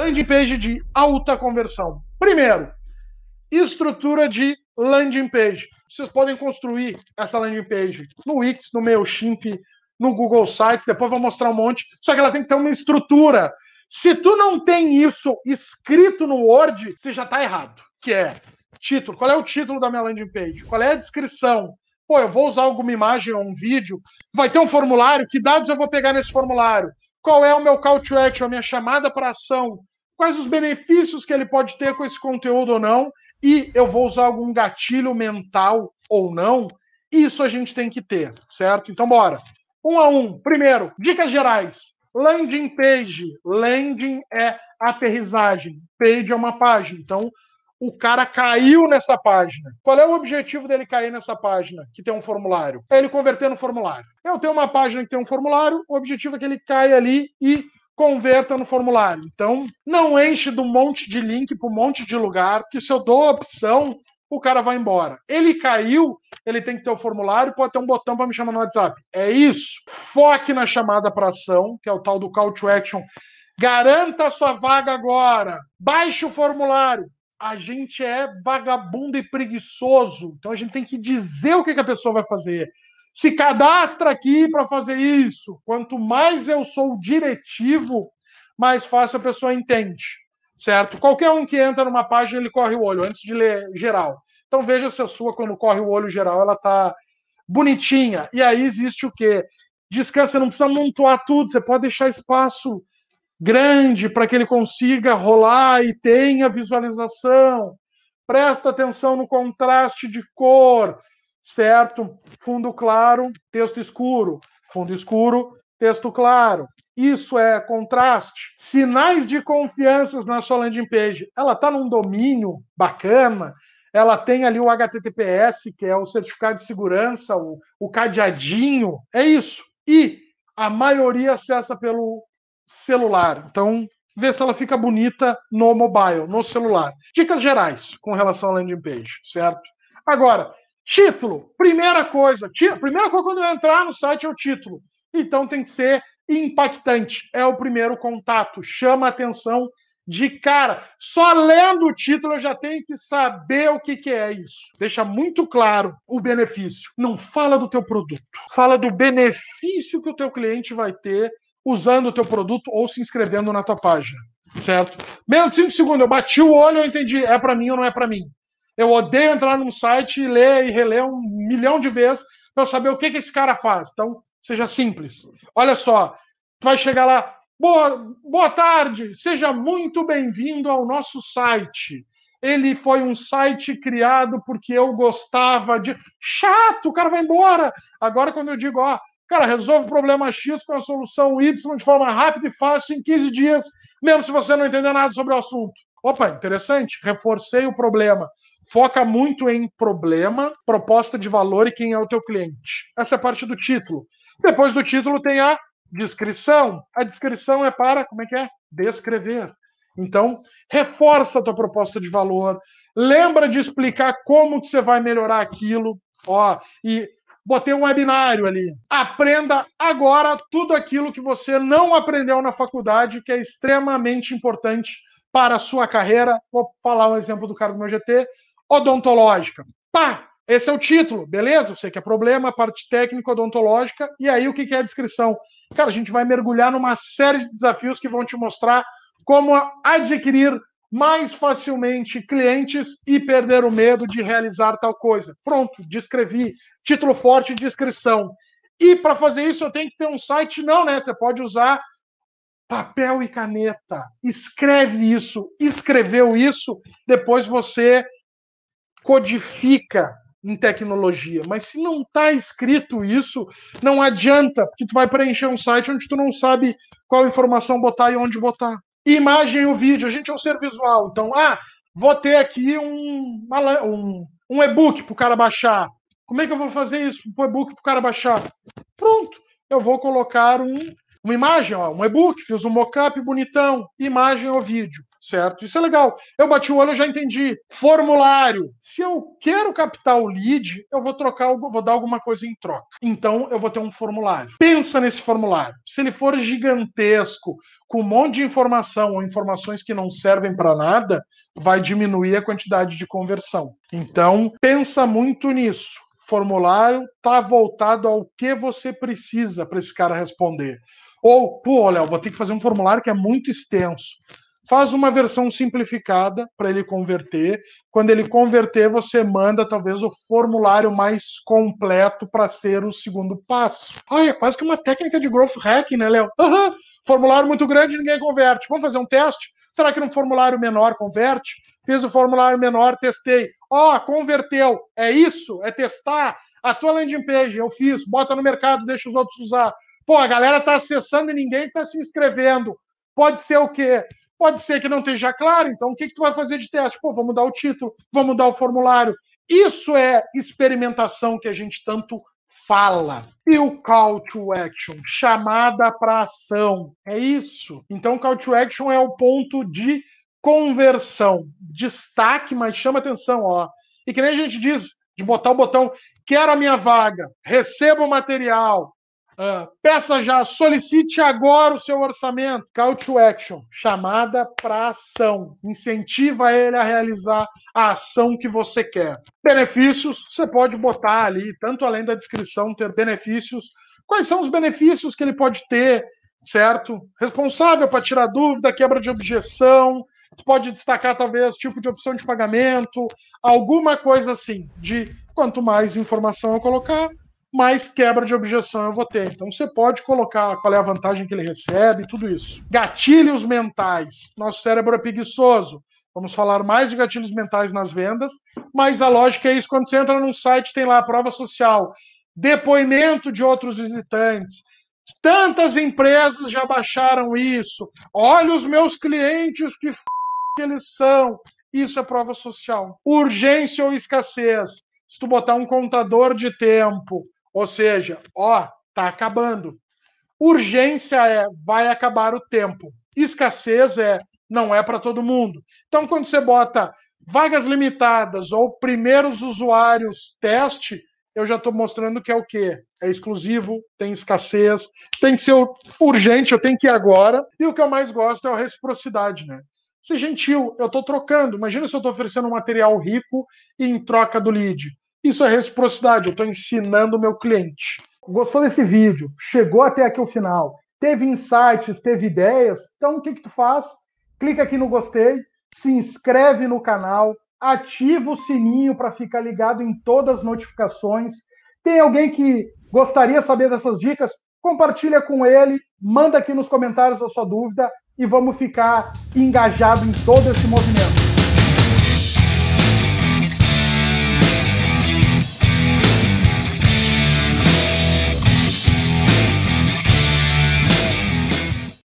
Landing page de alta conversão. Primeiro, estrutura de landing page. Vocês podem construir essa landing page no Wix, no MailChimp, no Google Sites, depois vou mostrar um monte, só que ela tem que ter uma estrutura. Se tu não tem isso escrito no Word, você já está errado, que é título. Qual é o título da minha landing page? Qual é a descrição? Pô, eu vou usar alguma imagem ou um vídeo, vai ter um formulário, que dados eu vou pegar nesse formulário? Qual é o meu call to action, a minha chamada para ação? quais os benefícios que ele pode ter com esse conteúdo ou não, e eu vou usar algum gatilho mental ou não. Isso a gente tem que ter, certo? Então, bora. Um a um. Primeiro, dicas gerais. Landing page. Landing é aterrissagem. Page é uma página. Então, o cara caiu nessa página. Qual é o objetivo dele cair nessa página que tem um formulário? É ele converter no formulário. Eu tenho uma página que tem um formulário, o objetivo é que ele caia ali e converta no formulário. Então, não enche de um monte de link para um monte de lugar, porque se eu dou a opção, o cara vai embora. Ele caiu, ele tem que ter o formulário, pode ter um botão para me chamar no WhatsApp. É isso. Foque na chamada para ação, que é o tal do call to action. Garanta a sua vaga agora. Baixe o formulário. A gente é vagabundo e preguiçoso. Então a gente tem que dizer o que, que a pessoa vai fazer se cadastra aqui para fazer isso. Quanto mais eu sou diretivo, mais fácil a pessoa entende, certo? Qualquer um que entra numa página, ele corre o olho antes de ler geral. Então veja se a sua, quando corre o olho geral, ela tá bonitinha. E aí existe o quê? Descansa, você não precisa montuar tudo, você pode deixar espaço grande para que ele consiga rolar e tenha visualização. Presta atenção no contraste de cor, certo? Fundo claro, texto escuro. Fundo escuro, texto claro. Isso é contraste. Sinais de confianças na sua landing page. Ela está num domínio bacana. Ela tem ali o HTTPS, que é o certificado de segurança, o, o cadeadinho. É isso. E a maioria acessa pelo celular. Então, vê se ela fica bonita no mobile, no celular. Dicas gerais com relação à landing page, certo? Agora, Título. Primeira coisa. primeira coisa quando eu entrar no site é o título. Então tem que ser impactante. É o primeiro contato. Chama a atenção de cara. Só lendo o título eu já tenho que saber o que, que é isso. Deixa muito claro o benefício. Não fala do teu produto. Fala do benefício que o teu cliente vai ter usando o teu produto ou se inscrevendo na tua página. Certo? Menos de cinco segundos, eu bati o olho, eu entendi, é para mim ou não é para mim. Eu odeio entrar num site e ler e reler um milhão de vezes para saber o que, que esse cara faz. Então, seja simples. Olha só, tu vai chegar lá, boa, boa tarde, seja muito bem-vindo ao nosso site. Ele foi um site criado porque eu gostava de. Chato, o cara vai embora. Agora, quando eu digo, ó, cara, resolve o problema X com a solução Y de forma rápida e fácil em 15 dias, mesmo se você não entender nada sobre o assunto. Opa, interessante, reforcei o problema. Foca muito em problema, proposta de valor e quem é o teu cliente. Essa é a parte do título. Depois do título tem a descrição. A descrição é para, como é que é? Descrever. Então, reforça a tua proposta de valor, lembra de explicar como que você vai melhorar aquilo, ó, e botei um webinário ali. Aprenda agora tudo aquilo que você não aprendeu na faculdade, que é extremamente importante para a sua carreira. Vou falar um exemplo do cara do meu GT, odontológica. Pá! Esse é o título, beleza? Eu sei que é problema, parte técnica, odontológica. E aí, o que é a descrição? Cara, a gente vai mergulhar numa série de desafios que vão te mostrar como adquirir mais facilmente clientes e perder o medo de realizar tal coisa. Pronto, descrevi. Título forte, descrição. E para fazer isso, eu tenho que ter um site? Não, né? Você pode usar papel e caneta, escreve isso, escreveu isso, depois você codifica em tecnologia. Mas se não está escrito isso, não adianta, porque tu vai preencher um site onde tu não sabe qual informação botar e onde botar. Imagem o vídeo, a gente é um ser visual, então, ah, vou ter aqui um, um, um e-book para o cara baixar. Como é que eu vou fazer isso? Um e-book para o cara baixar? Pronto, eu vou colocar um uma imagem, ó, um e-book, fiz um mockup bonitão, imagem ou vídeo, certo? Isso é legal. Eu bati o olho, já entendi. Formulário. Se eu quero captar o lead, eu vou trocar, vou dar alguma coisa em troca. Então eu vou ter um formulário. Pensa nesse formulário. Se ele for gigantesco, com um monte de informação ou informações que não servem para nada, vai diminuir a quantidade de conversão. Então pensa muito nisso formulário está voltado ao que você precisa para esse cara responder. Ou, pô, Léo, vou ter que fazer um formulário que é muito extenso. Faz uma versão simplificada para ele converter. Quando ele converter, você manda talvez o formulário mais completo para ser o segundo passo. ai é quase que uma técnica de growth hacking, né, Léo? Uhum. Formulário muito grande, ninguém converte. Vamos fazer um teste? Será que num formulário menor converte? Fiz o formulário menor, testei. Ó, oh, converteu. É isso? É testar? A tua landing page, eu fiz, bota no mercado, deixa os outros usar Pô, a galera tá acessando e ninguém tá se inscrevendo. Pode ser o quê? Pode ser que não esteja claro, então o que, que tu vai fazer de teste? Pô, vamos mudar o título, vamos mudar o formulário. Isso é experimentação que a gente tanto fala. E o call to action, chamada para ação. É isso. Então, call to action é o ponto de conversão. Destaque, mas chama atenção, ó. E que nem a gente diz, de botar o botão, quero a minha vaga, receba o material, Uh, peça já, solicite agora o seu orçamento. Call to action, chamada para ação. Incentiva ele a realizar a ação que você quer. Benefícios, você pode botar ali, tanto além da descrição, ter benefícios. Quais são os benefícios que ele pode ter, certo? Responsável para tirar dúvida, quebra de objeção, tu pode destacar talvez tipo de opção de pagamento, alguma coisa assim, de quanto mais informação eu colocar, mais quebra de objeção eu vou ter. Então você pode colocar qual é a vantagem que ele recebe, tudo isso. Gatilhos mentais. Nosso cérebro é preguiçoso. Vamos falar mais de gatilhos mentais nas vendas, mas a lógica é isso. Quando você entra num site, tem lá a prova social, depoimento de outros visitantes. Tantas empresas já baixaram isso. Olha os meus clientes, que, f... que eles são. Isso é prova social. Urgência ou escassez. Se tu botar um contador de tempo ou seja, ó, tá acabando. Urgência é vai acabar o tempo. Escassez é não é para todo mundo. Então, quando você bota vagas limitadas ou primeiros usuários teste, eu já estou mostrando que é o quê? É exclusivo, tem escassez, tem que ser urgente, eu tenho que ir agora. E o que eu mais gosto é a reciprocidade, né? Ser gentil, eu estou trocando. Imagina se eu estou oferecendo um material rico em troca do lead. Isso é reciprocidade, eu estou ensinando o meu cliente. Gostou desse vídeo? Chegou até aqui o final? Teve insights, teve ideias? Então o que, que tu faz? Clica aqui no gostei, se inscreve no canal, ativa o sininho para ficar ligado em todas as notificações. Tem alguém que gostaria de saber dessas dicas? Compartilha com ele, manda aqui nos comentários a sua dúvida e vamos ficar engajado em todo esse movimento.